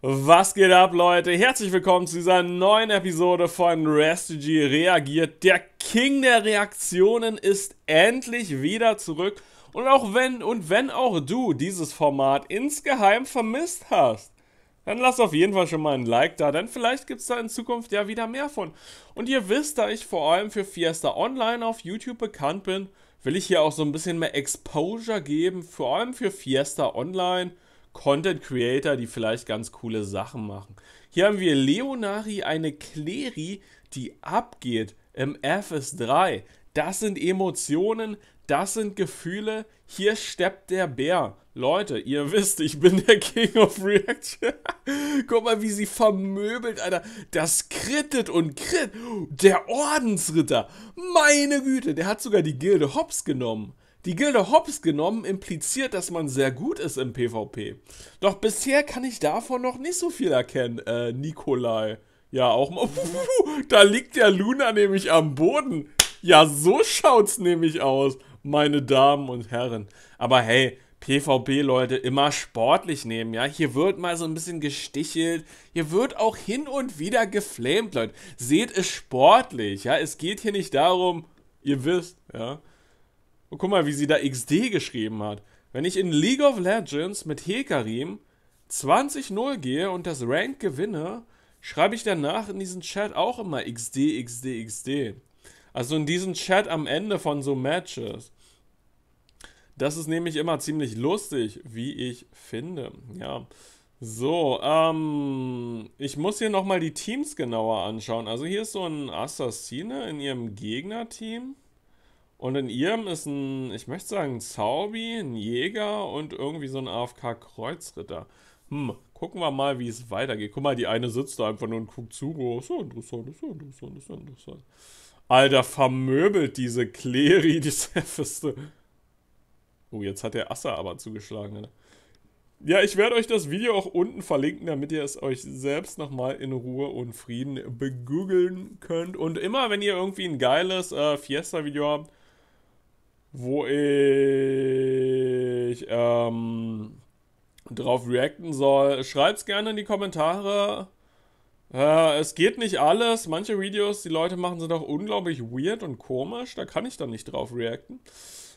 Was geht ab, Leute? Herzlich willkommen zu dieser neuen Episode von Restigy reagiert. Der King der Reaktionen ist endlich wieder zurück. Und auch wenn und wenn auch du dieses Format insgeheim vermisst hast, dann lass auf jeden Fall schon mal ein Like da, denn vielleicht gibt es da in Zukunft ja wieder mehr von. Und ihr wisst, da ich vor allem für Fiesta Online auf YouTube bekannt bin, will ich hier auch so ein bisschen mehr Exposure geben, vor allem für Fiesta Online. Content Creator, die vielleicht ganz coole Sachen machen. Hier haben wir Leonari, eine Kleri, die abgeht im FS3. Das sind Emotionen, das sind Gefühle. Hier steppt der Bär. Leute, ihr wisst, ich bin der King of Reaction. Guck mal, wie sie vermöbelt, Alter. Das krittet und kritt. Der Ordensritter. Meine Güte, der hat sogar die Gilde Hops genommen. Die Gilde Hops genommen impliziert, dass man sehr gut ist im PvP. Doch bisher kann ich davon noch nicht so viel erkennen, äh, Nikolai. Ja, auch mal. Da liegt ja Luna nämlich am Boden. Ja, so schaut's nämlich aus, meine Damen und Herren. Aber hey, PvP, Leute, immer sportlich nehmen, ja. Hier wird mal so ein bisschen gestichelt. Hier wird auch hin und wieder geflamed, Leute. Seht es sportlich, ja. Es geht hier nicht darum, ihr wisst, ja. Und guck mal, wie sie da XD geschrieben hat. Wenn ich in League of Legends mit Hekarim 20-0 gehe und das Rank gewinne, schreibe ich danach in diesen Chat auch immer XD, XD, XD. Also in diesem Chat am Ende von so Matches. Das ist nämlich immer ziemlich lustig, wie ich finde. Ja. So, ähm, ich muss hier nochmal die Teams genauer anschauen. Also hier ist so ein Assassine in ihrem Gegnerteam. Und in ihrem ist ein, ich möchte sagen, ein Zaubi, ein Jäger und irgendwie so ein AFK-Kreuzritter. Hm, gucken wir mal, wie es weitergeht. Guck mal, die eine sitzt da einfach nur und guckt zu. Oh, so interessant, so interessant, so interessant. Alter, vermöbelt diese Kleri, die Sefeste. Oh, jetzt hat der Asser aber zugeschlagen, Alter. Ne? Ja, ich werde euch das Video auch unten verlinken, damit ihr es euch selbst nochmal in Ruhe und Frieden begoogeln könnt. Und immer, wenn ihr irgendwie ein geiles äh, Fiesta-Video habt, wo ich ähm, drauf reacten soll. Schreibt's gerne in die Kommentare. Äh, es geht nicht alles. Manche Videos, die Leute machen, sind auch unglaublich weird und komisch. Da kann ich dann nicht drauf reacten.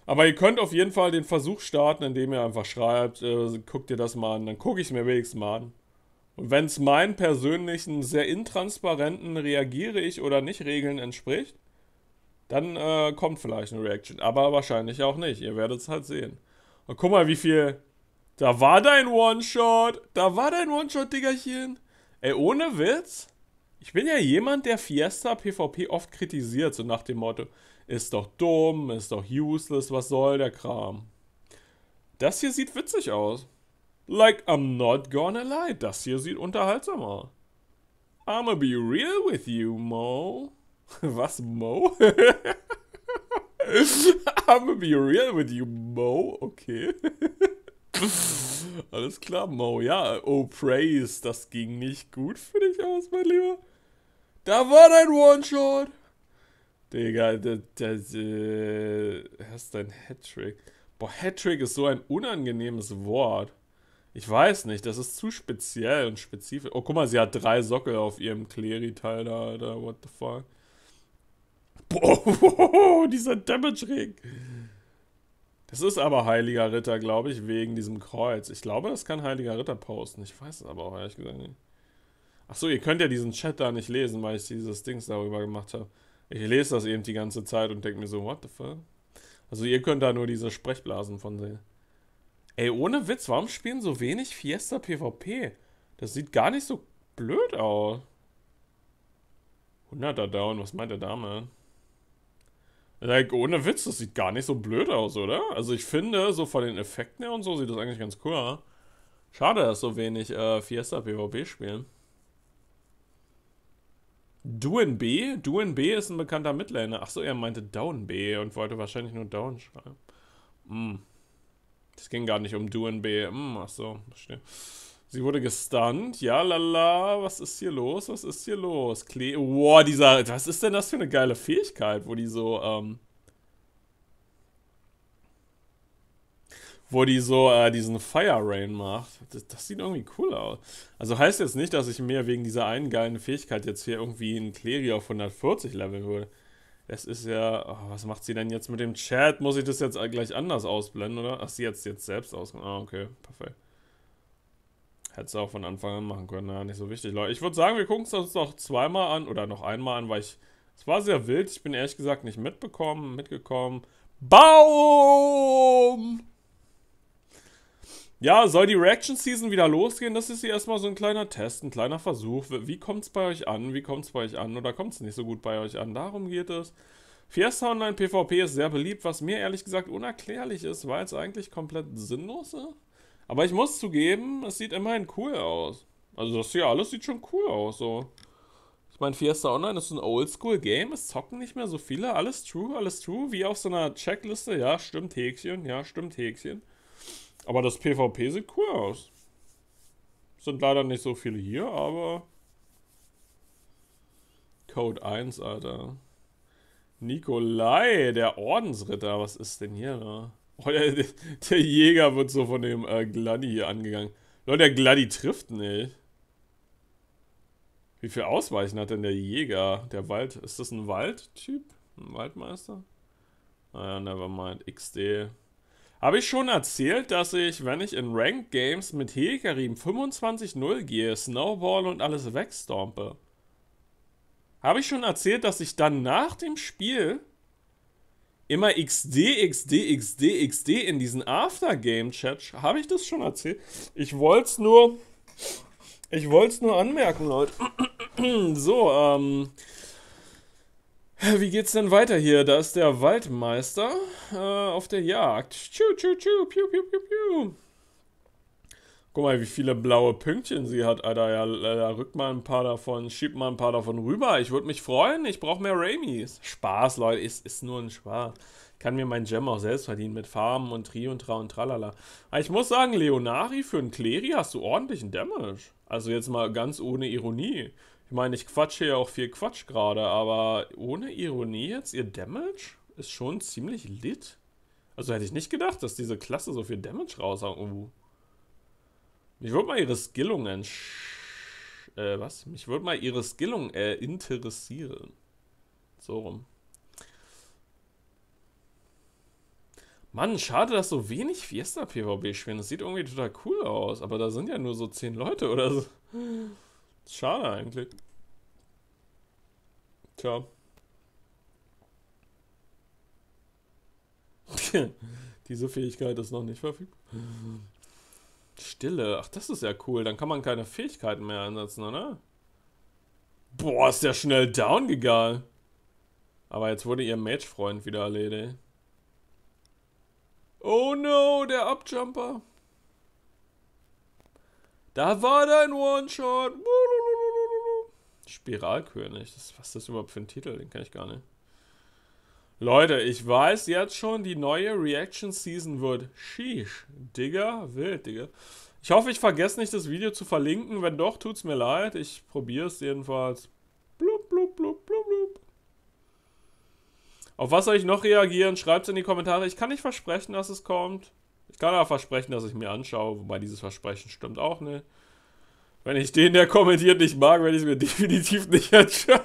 Aber ihr könnt auf jeden Fall den Versuch starten, indem ihr einfach schreibt, äh, guckt ihr das mal an, dann gucke ich es mir wenigstens mal an. Und wenn es meinen persönlichen, sehr intransparenten Reagiere ich oder nicht Regeln entspricht, dann äh, kommt vielleicht eine Reaction. Aber wahrscheinlich auch nicht. Ihr werdet es halt sehen. Und guck mal, wie viel. Da war dein One-Shot. Da war dein One-Shot, Diggerchen. Ey, ohne Witz. Ich bin ja jemand, der Fiesta PvP oft kritisiert, so nach dem Motto, ist doch dumm, ist doch useless, was soll der Kram? Das hier sieht witzig aus. Like I'm not gonna lie, das hier sieht unterhaltsamer. I'ma be real with you, Mo. Was, Mo? I'm gonna be real with you, Mo. Okay. Alles klar, Mo. Ja, oh, praise. Das ging nicht gut für dich aus, mein Lieber. Da war dein One-Shot. Digga, das, das, äh, das ist dein Hattrick. Boah, Hattrick ist so ein unangenehmes Wort. Ich weiß nicht, das ist zu speziell und spezifisch. Oh, guck mal, sie hat drei Sockel auf ihrem Clery-Teil da, Alter. What the fuck? Boah, dieser Damage-Ring. Das ist aber Heiliger Ritter, glaube ich, wegen diesem Kreuz. Ich glaube, das kann Heiliger Ritter posten. Ich weiß es aber auch ehrlich gesagt nicht. Achso, ihr könnt ja diesen Chat da nicht lesen, weil ich dieses Dings darüber gemacht habe. Ich lese das eben die ganze Zeit und denke mir so, what the fuck? Also ihr könnt da nur diese Sprechblasen von sehen. Ey, ohne Witz, warum spielen so wenig Fiesta PvP? Das sieht gar nicht so blöd aus. 100er Down, was meint der Dame? Like, ohne Witz, das sieht gar nicht so blöd aus, oder? Also ich finde, so von den Effekten her und so sieht das eigentlich ganz cool aus. Schade, dass so wenig äh, Fiesta PvP spielen. Duen B? Duen B ist ein bekannter Midlaner. Achso, er meinte Down B und wollte wahrscheinlich nur Down schreiben. Hm. Mm. Das ging gar nicht um Duen B. Hm, mm, achso, verstehe. Sie wurde gestunt. Ja, lala. Was ist hier los? Was ist hier los? Kle wow, dieser. Was ist denn das für eine geile Fähigkeit, wo die so, ähm. Wo die so äh, diesen Fire Rain macht. Das, das sieht irgendwie cool aus. Also heißt jetzt nicht, dass ich mir wegen dieser einen geilen Fähigkeit jetzt hier irgendwie einen Cleary auf 140 leveln würde. Es ist ja. Oh, was macht sie denn jetzt mit dem Chat? Muss ich das jetzt gleich anders ausblenden, oder? Ach, sie jetzt jetzt selbst aus. Ah, okay. Perfekt. Hättest du auch von Anfang an machen können, ja, nicht so wichtig. Leute, ich würde sagen, wir gucken es uns noch zweimal an oder noch einmal an, weil ich. Es war sehr wild, ich bin ehrlich gesagt nicht mitbekommen, mitgekommen. Baum! Ja, soll die Reaction Season wieder losgehen? Das ist hier erstmal so ein kleiner Test, ein kleiner Versuch. Wie kommt es bei euch an? Wie kommt es bei euch an? Oder kommt es nicht so gut bei euch an? Darum geht es. Fiesta Online PvP ist sehr beliebt, was mir ehrlich gesagt unerklärlich ist, weil es eigentlich komplett sinnlos ist. Aber ich muss zugeben, es sieht immerhin cool aus. Also das hier alles sieht schon cool aus, so. Ich meine, Fiesta Online ist ein Oldschool-Game, es zocken nicht mehr so viele, alles true, alles true, wie auf so einer Checkliste, ja, stimmt Häkchen, ja, stimmt Häkchen. Aber das PvP sieht cool aus. Sind leider nicht so viele hier, aber... Code 1, Alter. Nikolai, der Ordensritter, was ist denn hier da? Oh, der, der, Jäger wird so von dem äh, Gladi hier angegangen. Leute, der Gladi trifft nicht. Wie viel Ausweichen hat denn der Jäger? Der Wald, ist das ein Waldtyp? Ein Waldmeister? Naja, nevermind. XD. Habe ich schon erzählt, dass ich, wenn ich in Ranked Games mit Hekarim 25-0 gehe, Snowball und alles wegstompe? Habe ich schon erzählt, dass ich dann nach dem Spiel immer XD, XD, XD, XD in diesen aftergame chat Habe ich das schon erzählt? Ich wollte es nur. Ich wollte es nur anmerken, Leute. so, ähm. Wie geht's denn weiter hier? Da ist der Waldmeister äh, auf der Jagd. Tschu, tschu, tschu, piu, piu, piu, piu. Guck mal, wie viele blaue Pünktchen sie hat, Alter. Ja, ja äh, rück mal ein paar davon, schieb mal ein paar davon rüber. Ich würde mich freuen, ich brauche mehr Raimis. Spaß, Leute, ist, ist nur ein Spaß. kann mir mein Gem auch selbst verdienen mit Farben und Tri und Tra und Tralala. Aber ah, ich muss sagen, Leonari für einen Kleri hast du ordentlichen Damage. Also jetzt mal ganz ohne Ironie. Ich meine, ich quatsche ja auch viel Quatsch gerade, aber ohne Ironie jetzt, ihr Damage ist schon ziemlich lit. Also hätte ich nicht gedacht, dass diese Klasse so viel Damage raushaut. Uh. Mich würde mal ihre Skillungen. Äh, was? Mich würde mal ihre Skillung äh, interessieren. So rum. Mann, schade, dass so wenig Fiesta-PvP spielen. Das sieht irgendwie total cool aus, aber da sind ja nur so 10 Leute oder so. Schade eigentlich. Tja. Diese Fähigkeit ist noch nicht verfügbar. Stille. Ach, das ist ja cool. Dann kann man keine Fähigkeiten mehr einsetzen, oder? Boah, ist der schnell down gegangen. Aber jetzt wurde ihr Mage-Freund wieder erledigt. Oh no, der Upjumper. Da war dein One-Shot. Spiralkönig. was ist das überhaupt für ein Titel? Den kenne ich gar nicht. Leute, ich weiß jetzt schon, die neue Reaction Season wird sheesh. Digga, wild, Digga. Ich hoffe, ich vergesse nicht, das Video zu verlinken. Wenn doch, tut's mir leid. Ich probiere es jedenfalls. Blub, blub, blub, blub, blub. Auf was soll ich noch reagieren? Schreibt's in die Kommentare. Ich kann nicht versprechen, dass es kommt. Ich kann aber versprechen, dass ich mir anschaue. Wobei dieses Versprechen stimmt auch nicht. Wenn ich den, der kommentiert, nicht mag, werde ich es mir definitiv nicht anschauen.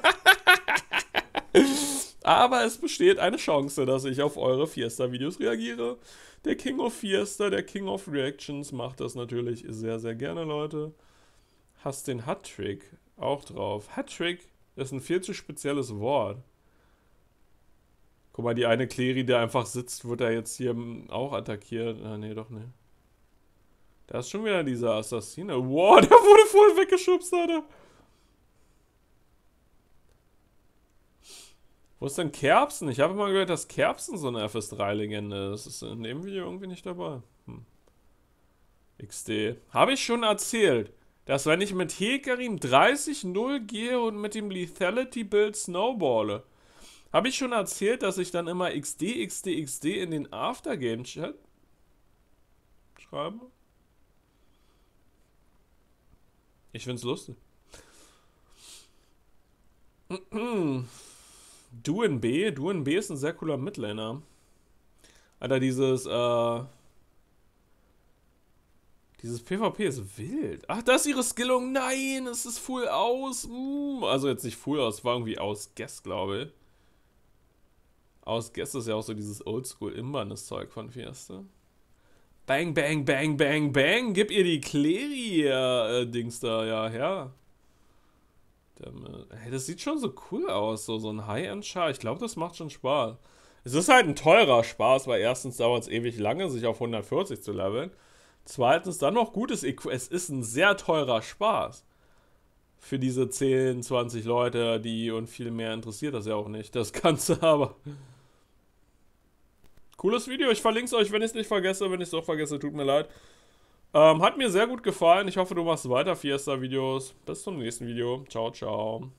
Aber es besteht eine Chance, dass ich auf eure Fiesta-Videos reagiere. Der King of Fiesta, der King of Reactions macht das natürlich sehr, sehr gerne, Leute. Hast den Hattrick auch drauf. Hattrick ist ein viel zu spezielles Wort. Guck mal, die eine Cleri, der einfach sitzt, wird da jetzt hier auch attackiert. Ah, nee, doch, ne. Da ist schon wieder dieser Assassine. Wow, der wurde voll weggeschubst, Alter. Wo ist denn Kerbsen? Ich habe mal gehört, dass Kerbsen so eine FS3-Legende ist. Ist in dem Video irgendwie nicht dabei. Hm. XD. Habe ich schon erzählt, dass wenn ich mit Hekarim 30-0 gehe und mit dem Lethality-Build snowballe, habe ich schon erzählt, dass ich dann immer XD, XD, XD in den Aftergame-Chat schreibe? Ich finde es lustig. Du in B. du in B ist ein sehr cooler Midlaner. Alter, dieses, äh, dieses PvP ist wild. Ach, das ist ihre Skillung. Nein, es ist full aus. Mm. also jetzt nicht full aus, war irgendwie aus Guess, glaube ich. Aus Guess ist ja auch so dieses oldschool imbanes zeug von Fiesta. Bang, bang, bang, bang, bang. Gib ihr die Cleria-Dings äh, da ja her. Hey, das sieht schon so cool aus, so, so ein High-End-Char. Ich glaube, das macht schon Spaß. Es ist halt ein teurer Spaß, weil erstens dauert es ewig lange, sich auf 140 zu leveln. Zweitens dann noch gutes EQ. Es ist ein sehr teurer Spaß. Für diese 10, 20 Leute, die und viel mehr interessiert das ja auch nicht. Das Ganze aber. Cooles Video, ich verlinke es euch, wenn ich es nicht vergesse. Wenn ich es doch vergesse, tut mir leid. Ähm, hat mir sehr gut gefallen. Ich hoffe, du machst weiter Fiesta-Videos. Bis zum nächsten Video. Ciao, ciao.